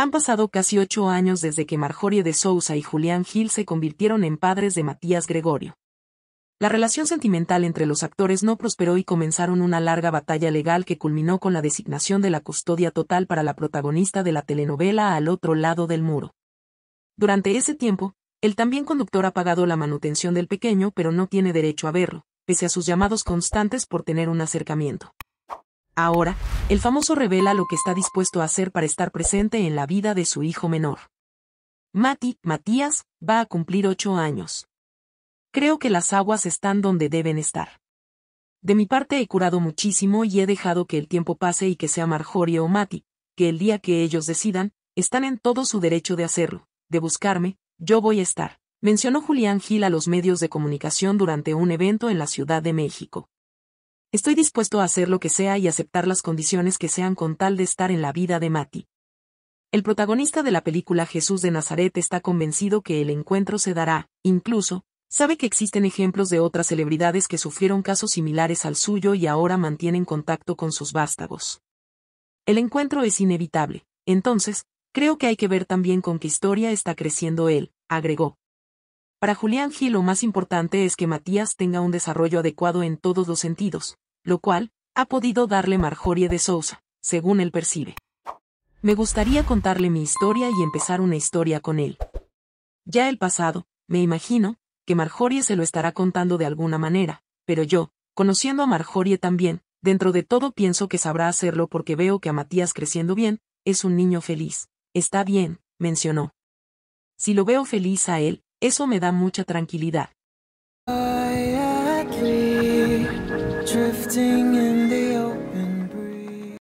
Han pasado casi ocho años desde que Marjorie de Sousa y Julián Gil se convirtieron en padres de Matías Gregorio. La relación sentimental entre los actores no prosperó y comenzaron una larga batalla legal que culminó con la designación de la custodia total para la protagonista de la telenovela Al otro lado del muro. Durante ese tiempo, el también conductor ha pagado la manutención del pequeño pero no tiene derecho a verlo, pese a sus llamados constantes por tener un acercamiento. Ahora, el famoso revela lo que está dispuesto a hacer para estar presente en la vida de su hijo menor. Mati, Matías, va a cumplir ocho años. Creo que las aguas están donde deben estar. De mi parte he curado muchísimo y he dejado que el tiempo pase y que sea Marjorie o Mati, que el día que ellos decidan, están en todo su derecho de hacerlo, de buscarme, yo voy a estar, mencionó Julián Gil a los medios de comunicación durante un evento en la Ciudad de México. Estoy dispuesto a hacer lo que sea y aceptar las condiciones que sean con tal de estar en la vida de Mati. El protagonista de la película Jesús de Nazaret está convencido que el encuentro se dará, incluso, sabe que existen ejemplos de otras celebridades que sufrieron casos similares al suyo y ahora mantienen contacto con sus vástagos. El encuentro es inevitable, entonces, creo que hay que ver también con qué historia está creciendo él, agregó. Para Julián Gil lo más importante es que Matías tenga un desarrollo adecuado en todos los sentidos, lo cual, ha podido darle Marjorie de Sousa, según él percibe. Me gustaría contarle mi historia y empezar una historia con él. Ya el pasado, me imagino, que Marjorie se lo estará contando de alguna manera, pero yo, conociendo a Marjorie también, dentro de todo pienso que sabrá hacerlo porque veo que a Matías creciendo bien, es un niño feliz. Está bien, mencionó. Si lo veo feliz a él, eso me da mucha tranquilidad.